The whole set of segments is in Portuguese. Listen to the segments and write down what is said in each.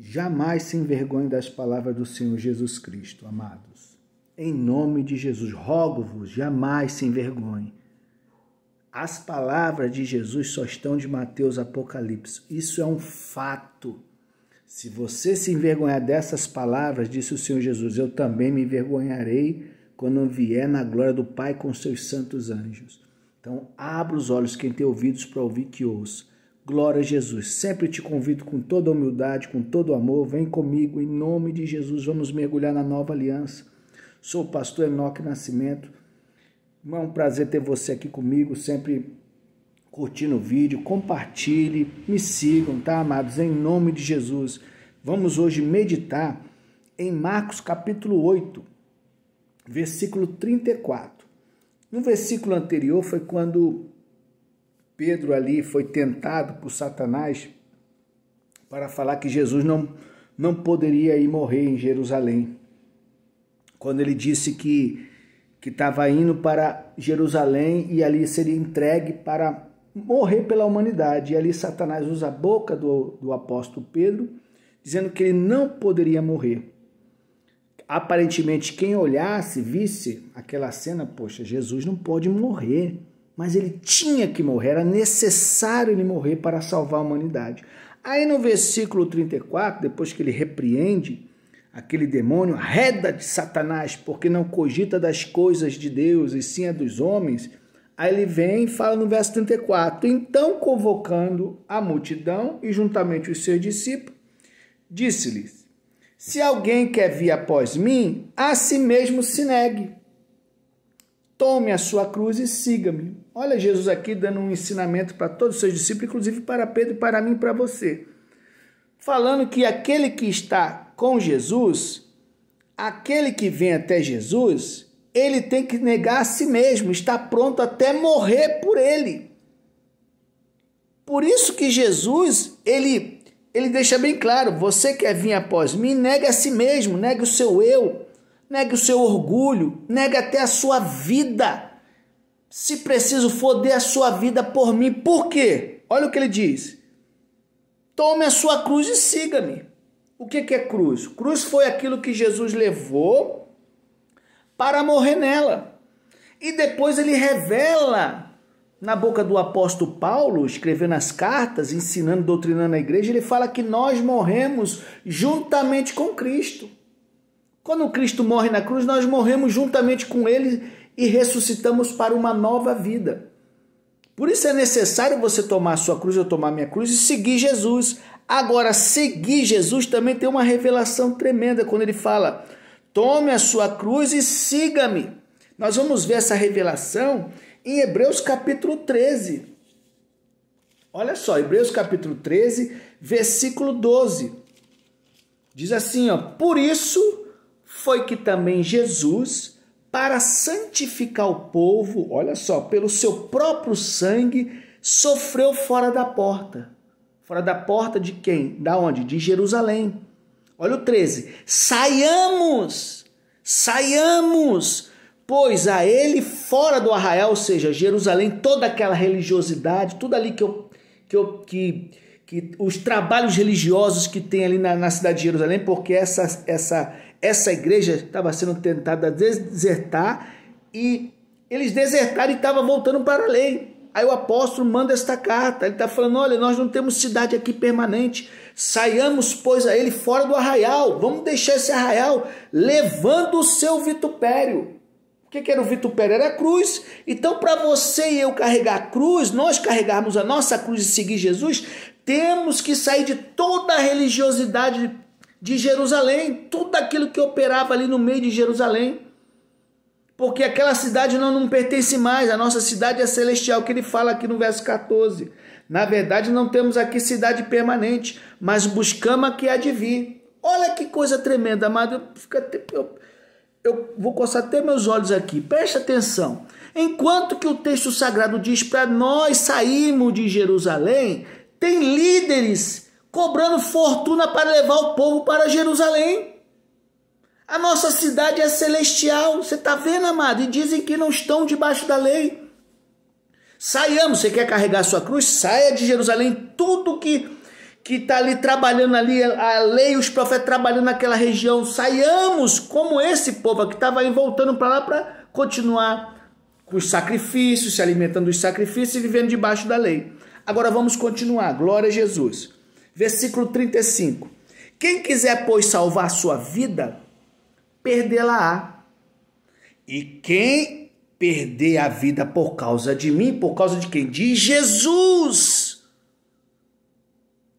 jamais se envergonhe das palavras do Senhor Jesus Cristo, amados. Em nome de Jesus, rogo-vos, jamais se envergonhe. As palavras de Jesus só estão de Mateus Apocalipse. Isso é um fato. Se você se envergonhar dessas palavras, disse o Senhor Jesus, eu também me envergonharei quando vier na glória do Pai com seus santos anjos. Então, abra os olhos, quem tem ouvidos para ouvir, que ouça. Glória a Jesus. Sempre te convido com toda humildade, com todo amor. Vem comigo, em nome de Jesus. Vamos mergulhar na nova aliança. Sou o pastor Enoque Nascimento. É um prazer ter você aqui comigo, sempre curtindo o vídeo. Compartilhe, me sigam, tá, amados? Em nome de Jesus. Vamos hoje meditar em Marcos capítulo 8, versículo 34. No versículo anterior foi quando Pedro ali foi tentado por Satanás para falar que Jesus não, não poderia ir morrer em Jerusalém. Quando ele disse que que estava indo para Jerusalém e ali seria entregue para morrer pela humanidade. E ali Satanás usa a boca do, do apóstolo Pedro, dizendo que ele não poderia morrer. Aparentemente, quem olhasse, visse aquela cena, poxa, Jesus não pode morrer mas ele tinha que morrer, era necessário ele morrer para salvar a humanidade. Aí no versículo 34, depois que ele repreende aquele demônio, reda de Satanás, porque não cogita das coisas de Deus e sim a dos homens, aí ele vem e fala no verso 34: Então, convocando a multidão e juntamente os seus discípulos, disse-lhes: Se alguém quer vir após mim, a si mesmo se negue. Tome a sua cruz e siga-me Olha Jesus aqui dando um ensinamento para todos os seus discípulos, inclusive para Pedro, para mim, para você. Falando que aquele que está com Jesus, aquele que vem até Jesus, ele tem que negar a si mesmo, está pronto até morrer por ele. Por isso que Jesus, ele ele deixa bem claro: você quer vir após mim, nega a si mesmo, nega o seu eu, nega o seu orgulho, nega até a sua vida se preciso for, dê a sua vida por mim. Por quê? Olha o que ele diz. Tome a sua cruz e siga-me. O que, que é cruz? Cruz foi aquilo que Jesus levou para morrer nela. E depois ele revela na boca do apóstolo Paulo, escrevendo as cartas, ensinando, doutrinando a igreja, ele fala que nós morremos juntamente com Cristo. Quando Cristo morre na cruz, nós morremos juntamente com ele e ressuscitamos para uma nova vida. Por isso é necessário você tomar a sua cruz, eu tomar a minha cruz e seguir Jesus. Agora, seguir Jesus também tem uma revelação tremenda quando ele fala: tome a sua cruz e siga-me. Nós vamos ver essa revelação em Hebreus capítulo 13. Olha só, Hebreus capítulo 13, versículo 12. Diz assim, ó: Por isso foi que também Jesus para santificar o povo, olha só, pelo seu próprio sangue, sofreu fora da porta. Fora da porta de quem? Da onde? De Jerusalém. Olha o 13. Saiamos! Saiamos! Pois a ele fora do arraial, ou seja, Jerusalém, toda aquela religiosidade, tudo ali que eu, que, eu, que, que os trabalhos religiosos que tem ali na, na cidade de Jerusalém, porque essa, essa essa igreja estava sendo tentada a desertar e eles desertaram e estavam voltando para além. Aí o apóstolo manda esta carta. Ele está falando: olha, nós não temos cidade aqui permanente. Saiamos, pois, a ele fora do arraial. Vamos deixar esse arraial levando o seu vitupério. O que, era o vitupério? Era a cruz. Então, para você e eu carregar a cruz, nós carregarmos a nossa cruz e seguir Jesus, temos que sair de toda a religiosidade de Jerusalém, tudo aquilo que operava ali no meio de Jerusalém. Porque aquela cidade não, não pertence mais, a nossa cidade é celestial, que ele fala aqui no verso 14. Na verdade, não temos aqui cidade permanente, mas buscamos a que há de vir. Olha que coisa tremenda, amado. Eu, eu vou coçar até meus olhos aqui. Preste atenção. Enquanto que o texto sagrado diz para nós sairmos de Jerusalém, tem líderes cobrando fortuna para levar o povo para Jerusalém. A nossa cidade é celestial, você está vendo, amado? E dizem que não estão debaixo da lei. Saiamos, você quer carregar sua cruz? Saia de Jerusalém, tudo que que está ali trabalhando ali, a lei, os profetas trabalhando naquela região, saiamos como esse povo que estava aí voltando para lá para continuar com os sacrifícios, se alimentando dos sacrifícios e vivendo debaixo da lei. Agora vamos continuar, glória a Jesus versículo 35. Quem quiser, pois, salvar sua vida, perdê-la-á. E quem perder a vida por causa de mim, por causa de quem? De Jesus.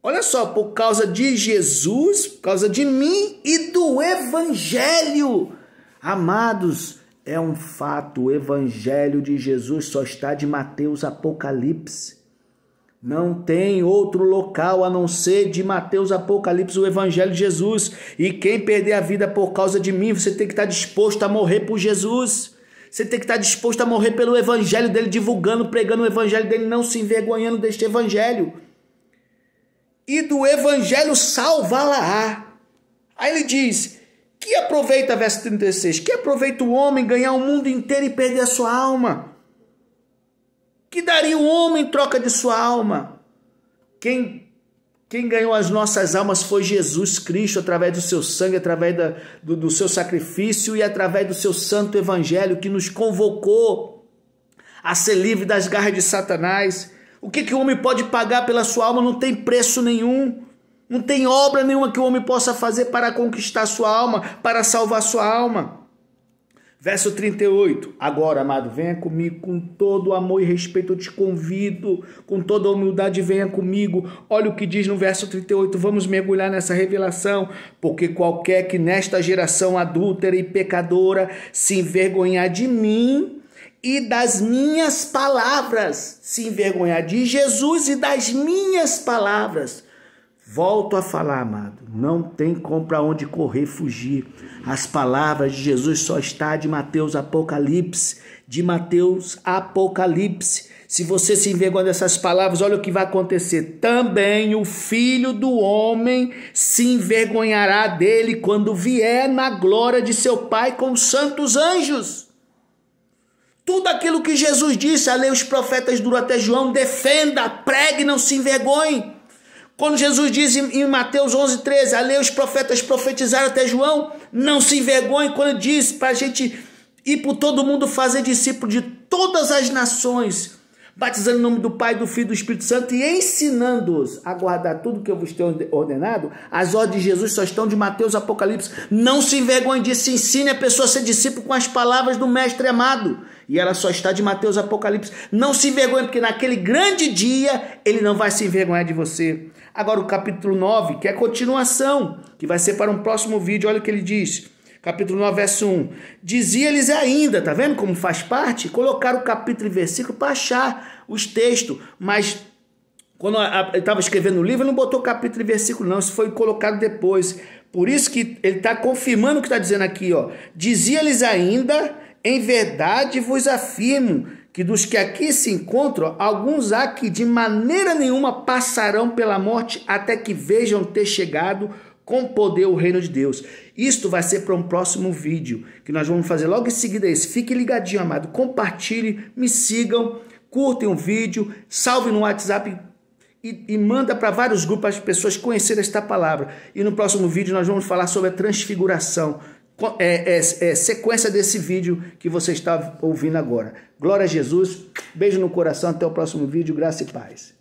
Olha só, por causa de Jesus, por causa de mim e do Evangelho. Amados, é um fato, o Evangelho de Jesus só está de Mateus Apocalipse. Não tem outro local a não ser de Mateus, Apocalipse, o Evangelho de Jesus. E quem perder a vida por causa de mim, você tem que estar tá disposto a morrer por Jesus. Você tem que estar tá disposto a morrer pelo Evangelho dele, divulgando, pregando o Evangelho dele, não se envergonhando deste Evangelho. E do Evangelho salvá-la. Aí ele diz: que aproveita, verso 36, que aproveita o homem ganhar o mundo inteiro e perder a sua alma? Que daria o homem em troca de sua alma? Quem, quem ganhou as nossas almas foi Jesus Cristo, através do seu sangue, através da, do, do seu sacrifício e através do seu santo evangelho que nos convocou a ser livre das garras de Satanás. O que, que o homem pode pagar pela sua alma não tem preço nenhum. Não tem obra nenhuma que o homem possa fazer para conquistar sua alma, para salvar sua alma. Verso 38. Agora, amado, venha comigo com todo o amor e respeito, eu te convido, com toda a humildade, venha comigo. Olha o que diz no verso 38. Vamos mergulhar nessa revelação, porque qualquer que nesta geração adúltera e pecadora se envergonhar de mim e das minhas palavras, se envergonhar de Jesus e das minhas palavras, Volto a falar, amado, não tem para onde correr, fugir. As palavras de Jesus só está de Mateus Apocalipse, de Mateus Apocalipse. Se você se envergonha dessas palavras, olha o que vai acontecer. Também o filho do homem se envergonhará dele quando vier na glória de seu Pai com os santos anjos. Tudo aquilo que Jesus disse, a lei os profetas duram até João, defenda, pregue, não se envergonhe. Quando Jesus diz em Mateus 11, 13, a lei os profetas profetizaram até João, não se envergonhe quando diz para a gente ir por todo mundo fazer discípulo de todas as nações, batizando em nome do Pai, do Filho e do Espírito Santo e ensinando-os a guardar tudo que eu vos tenho ordenado, as ordens de Jesus só estão de Mateus Apocalipse. Não se envergonhe disso, ensine a pessoa a ser discípulo com as palavras do Mestre amado. E ela só está de Mateus Apocalipse. Não se envergonhe, porque naquele grande dia ele não vai se envergonhar de você. Agora o capítulo 9, que é a continuação, que vai ser para um próximo vídeo, olha o que ele diz. Capítulo 9, verso 1. Dizia-lhes ainda, tá vendo como faz parte? Colocar o capítulo e versículo para achar os textos, mas quando ele estava escrevendo o livro, ele não botou capítulo e versículo, não. Isso foi colocado depois. Por isso que ele está confirmando o que está dizendo aqui, ó. Dizia-lhes ainda em verdade vos afirmo que dos que aqui se encontram, alguns há que de maneira nenhuma passarão pela morte até que vejam ter chegado com poder o reino de Deus. Isto vai ser para um próximo vídeo que nós vamos fazer logo em seguida esse. Fique ligadinho, amado. Compartilhe, me sigam, curtem o vídeo, salve no WhatsApp e, e manda para vários grupos as pessoas conhecerem esta palavra. E no próximo vídeo nós vamos falar sobre a transfiguração é, é, é, sequência desse vídeo que você está ouvindo agora. Glória a Jesus, beijo no coração, até o próximo vídeo, graça e paz.